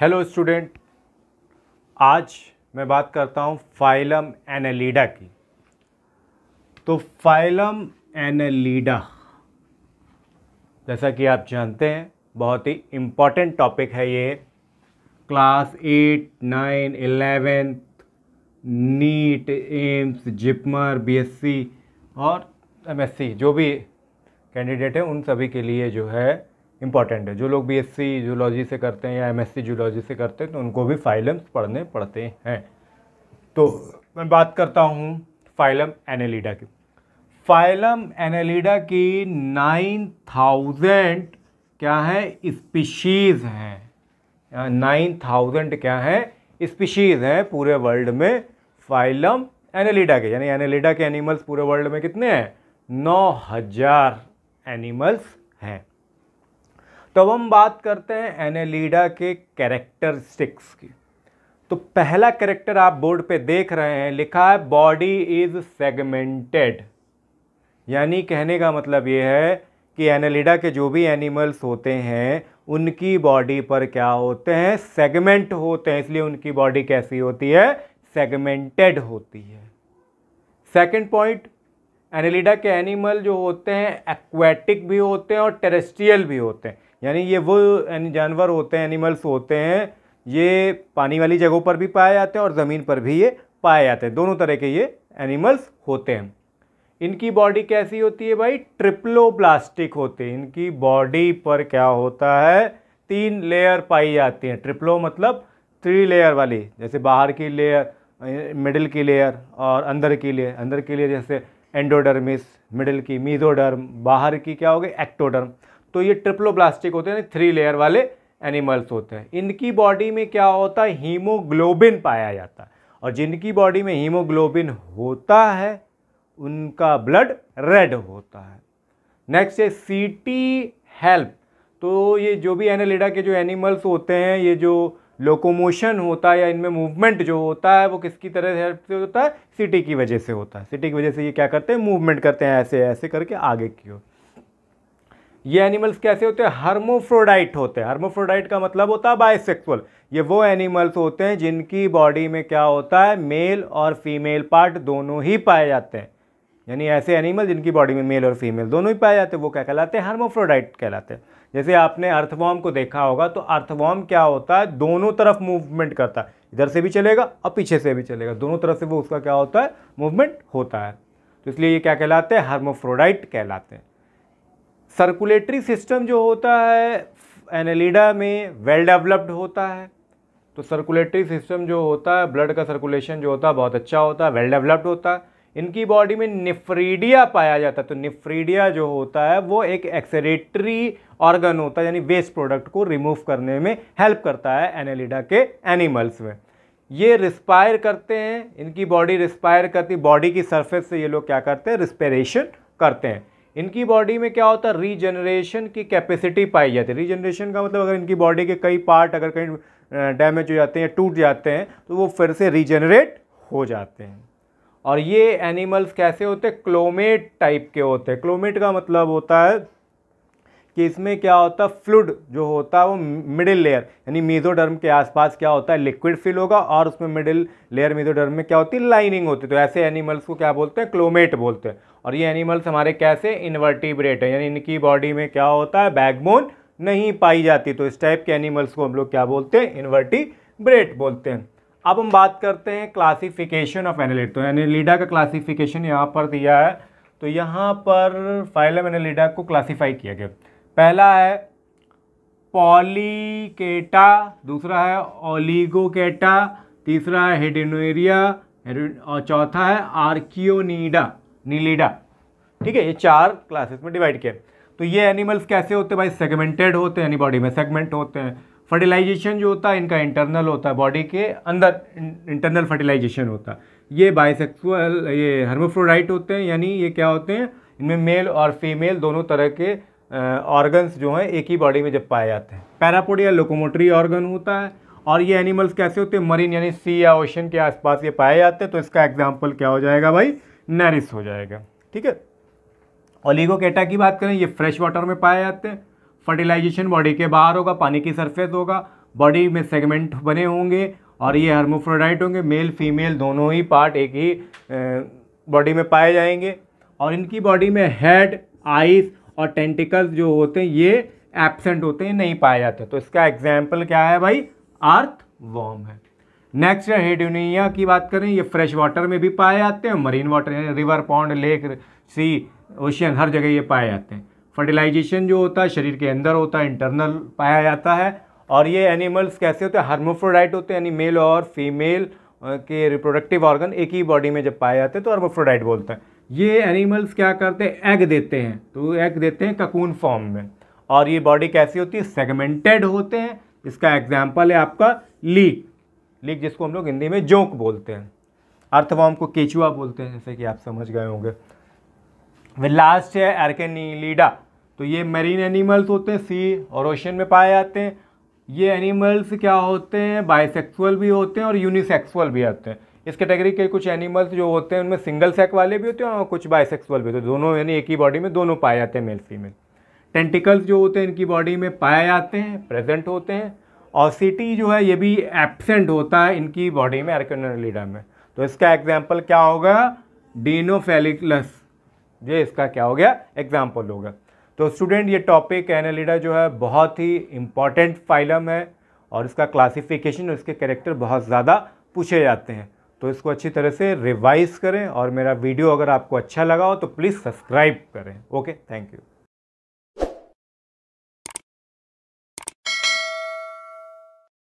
hello student आज मैं बात करता हूँ फाइलम एनालीडा की तो फाइलम एनालीडा जैसा कि आप जानते हैं बहुत ही इम्पॉर्टेंट टॉपिक है ये class eight nine eleventh NEET AIIMS JIPMER BSc और एमएससी जो भी कैंडिडेट हैं उन सभी के लिए जो है इंपॉर्टेंट है जो लोग बीएससी जूलॉजी से करते हैं या एमएससी जूलॉजी से करते हैं तो उनको भी फाइलम्स पढ़ने पड़ते हैं तो मैं बात करता हूँ फाइलम एनालीडा की फाइलम एनालीडा की नाइन थाउजेंड क्या है स्पीशीज़ हैं नाइन थाउजेंड क्या है स्पीशीज़ हैं पूरे वर्ल्ड में फाइलम एनालीडा के यानी एनेलिडा के एनिमल्स पूरे वर्ल्ड में कितने हैं नौ हज़ार एनिमल्स हैं तो हम बात करते हैं एनेलिडा के कैरेक्टरिस्टिक्स की तो पहला कैरेक्टर आप बोर्ड पे देख रहे हैं लिखा है बॉडी इज सेगमेंटेड यानी कहने का मतलब ये है कि एनालिडा के जो भी एनिमल्स होते हैं उनकी बॉडी पर क्या होते हैं सेगमेंट होते हैं इसलिए उनकी बॉडी कैसी होती है सेगमेंटेड होती है सेकंड पॉइंट एनालिडा के एनिमल जो होते हैं एक्वेटिक भी होते हैं और टेरेस्ट्रियल भी होते हैं यानी ये वो जानवर होते हैं एनिमल्स होते हैं ये पानी वाली जगहों पर भी पाए जाते हैं और ज़मीन पर भी ये पाए जाते हैं दोनों तरह के ये एनिमल्स होते हैं इनकी बॉडी कैसी होती है भाई प्लास्टिक होती है इनकी बॉडी पर क्या होता है तीन लेयर पाई जाती हैं ट्रिप्लो मतलब थ्री लेयर वाली जैसे बाहर की लेयर मिडिल की लेयर और अंदर की लेयर अंदर की लेयर जैसे एंडोडर्मिस मिडिल की मीजोडर्म बाहर की क्या हो गई एक्टोडर्म तो ये ट्रिप्लोब्लास्टिक होते हैं थ्री लेयर वाले एनिमल्स होते हैं इनकी बॉडी में क्या होता है हीमोग्लोबिन पाया जाता है और जिनकी बॉडी में हीमोग्लोबिन होता है उनका ब्लड रेड होता है नेक्स्ट है सीटी हेल्प तो ये जो भी एनेलिडा के जो एनिमल्स होते हैं ये जो लोकोमोशन होता है या इनमें मूवमेंट जो होता है वो किसकी तरह से हेल्प से होता है सिटी की वजह से होता है सिटी की वजह से ये क्या करते हैं मूवमेंट करते हैं ऐसे ऐसे करके आगे की ओर ये एनिमल्स कैसे होते हैं हर्मोफ्रोडाइट होते हैं हर्मोफ्रोडाइट का मतलब होता है बाइसेक्सुअल ये वो एनिमल्स होते हैं जिनकी बॉडी में क्या होता है मेल और फीमेल पार्ट दोनों ही पाए जाते हैं यानी ऐसे एनिमल जिनकी बॉडी में मेल और फीमेल दोनों ही पाए जाते हैं वो क्या कहलाते हैं हर्मोफ्रोडाइट कहलाते हैं जैसे आपने अर्थवॉर्म को देखा होगा तो अर्थवॉर्म क्या होता है दोनों तरफ मूवमेंट करता है इधर से भी चलेगा और पीछे से भी चलेगा दोनों तरफ से वो उसका क्या होता है मूवमेंट होता है तो इसलिए ये क्या कहलाते हैं हर्मोफ्रोडाइट कहलाते हैं सर्कुलेटरी सिस्टम जो होता है एनेलिडा में वेल डेवलप्ड होता है तो सर्कुलेटरी सिस्टम जो होता है ब्लड का सर्कुलेशन जो होता है बहुत अच्छा होता है वेल डेवलप्ड होता है इनकी बॉडी में निफ्रीडिया पाया जाता है तो निफ्रीडिया जो होता है वो एक एक्सरेटरी ऑर्गन होता है यानी वेस्ट प्रोडक्ट को रिमूव करने में हेल्प करता है एनेलिडा के एनिमल्स में ये रिस्पायर करते हैं इनकी बॉडी रिस्पायर करती बॉडी की सरफेस से ये लोग क्या करते हैं रिस्पेरेशन करते हैं इनकी बॉडी में क्या होता है रीजनरेशन की कैपेसिटी पाई जाती है रीजनरेशन का मतलब अगर इनकी बॉडी के कई पार्ट अगर कहीं डैमेज हो जाते हैं या टूट जाते हैं तो वो फिर से रीजनरेट हो जाते हैं और ये एनिमल्स कैसे होते हैं क्लोमेट टाइप के होते हैं क्लोमेट का मतलब होता है कि इसमें क्या होता है फ्लूड जो होता है वो मिडिल लेयर यानी मेजोडर्म के आसपास क्या होता है लिक्विड फील होगा और उसमें मिडिल लेयर मेजोडर्म में क्या होती है लाइनिंग होती है तो ऐसे एनिमल्स को क्या बोलते हैं क्लोमेट बोलते हैं और ये एनिमल्स हमारे कैसे इन्वर्टिब्रेट है यानी इनकी बॉडी में क्या होता है बैकबोन नहीं पाई जाती तो इस टाइप के एनिमल्स को हम लोग क्या बोलते हैं इन्वर्टिब्रेट बोलते हैं अब हम बात करते हैं क्लासिफिकेशन ऑफ एनिलिड तो लीडा का क्लासिफिकेशन यहाँ पर दिया है तो यहाँ पर फाइलम एनिलिडा को क्लासिफाई किया गया पहला है पॉलीकेटा दूसरा है ओलिगोकेटा तीसरा है हेडिनोरिया और चौथा है आर्कियोनीडा नीलीडा ठीक है ये चार क्लासेस में डिवाइड किया तो ये एनिमल्स कैसे होते हैं भाई सेगमेंटेड होते हैं यानी बॉडी में सेगमेंट होते हैं फर्टिलाइजेशन जो होता है इनका इंटरनल होता है बॉडी के अंदर इंटरनल फर्टिलाइजेशन होता है ये बाइसेक्सुअल ये हर्मोफ्रोडाइट होते हैं यानी ये क्या होते हैं इनमें मेल और फीमेल दोनों तरह के ऑर्गन्स जो हैं एक ही बॉडी में जब पाए जाते हैं पैरापोड या लोकोमोटरी ऑर्गन होता है और ये एनिमल्स कैसे होते हैं मरीन यानी सी या ओशन के आसपास ये पाए जाते हैं तो इसका एग्जाम्पल क्या हो जाएगा भाई नरिस हो जाएगा ठीक है ओलिगोकेटा की बात करें ये फ्रेश वाटर में पाए जाते हैं फर्टिलाइजेशन बॉडी के बाहर होगा पानी की सरफेस होगा बॉडी में सेगमेंट बने होंगे और ये हर्मोफ्रोडाइट होंगे मेल फीमेल दोनों ही पार्ट एक ही बॉडी में पाए जाएंगे और इनकी बॉडी में हेड आइस और टेंटिकल्स जो होते हैं ये एबसेंट होते हैं नहीं पाए जाते तो इसका एग्जाम्पल क्या है भाई अर्थ वॉर्म है नेक्स्ट हेडोनिया की बात करें ये फ्रेश वाटर में भी पाए जाते हैं marine water river pond lake sea ocean हर जगह ये पाए जाते हैं फर्टिलाइजेशन जो होता है शरीर के अंदर होता है इंटरनल पाया जाता है और ये एनिमल्स कैसे होते हैं हार्मोफ्रोडाइट होते हैं यानी मेल और फीमेल के रिप्रोडक्टिव ऑर्गन एक ही बॉडी में जब पाए जाते हैं तो हार्मोफ्रोडाइट बोलते हैं ये एनिमल्स क्या करते हैं एग देते हैं तो एग देते हैं ककून फॉर्म में और ये बॉडी कैसी होती है सेगमेंटेड होते हैं इसका एग्जाम्पल है आपका लीक लीक जिसको हम लोग हिंदी में जोंक बोलते हैं अर्थवॉर्म को केचुआ बोलते हैं जैसे कि आप समझ गए होंगे वे लास्ट है एर्केनीलीडा तो ये मरीन एनिमल्स होते हैं सी और ओशन में पाए जाते हैं ये एनिमल्स क्या होते हैं बाइसेक्सुअल भी होते हैं और यूनिसेक्सुअल भी होते हैं इस कैटेगरी के कुछ एनिमल्स जो होते हैं उनमें सिंगल सेक वाले भी होते हैं और कुछ बाइसेक्सुअल भी होते हैं दोनों यानी एक ही बॉडी में दोनों पाए जाते हैं मेल फीमेल टेंटिकल्स जो होते हैं इनकी बॉडी में पाए जाते हैं प्रेजेंट होते हैं और सिटी जो है ये भी एबसेंट होता है इनकी बॉडी में अर्कनलीडा में तो इसका एग्जाम्पल क्या होगा डीनोफेलिकलस ये इसका क्या हो गया एग्जाम्पल होगा तो स्टूडेंट ये टॉपिक एनालिडा जो है बहुत ही इम्पॉर्टेंट फाइलम है और इसका क्लासिफिकेशन और इसके कैरेक्टर बहुत ज़्यादा पूछे जाते हैं तो इसको अच्छी तरह से रिवाइज़ करें और मेरा वीडियो अगर आपको अच्छा लगा हो तो प्लीज़ सब्सक्राइब करें ओके थैंक यू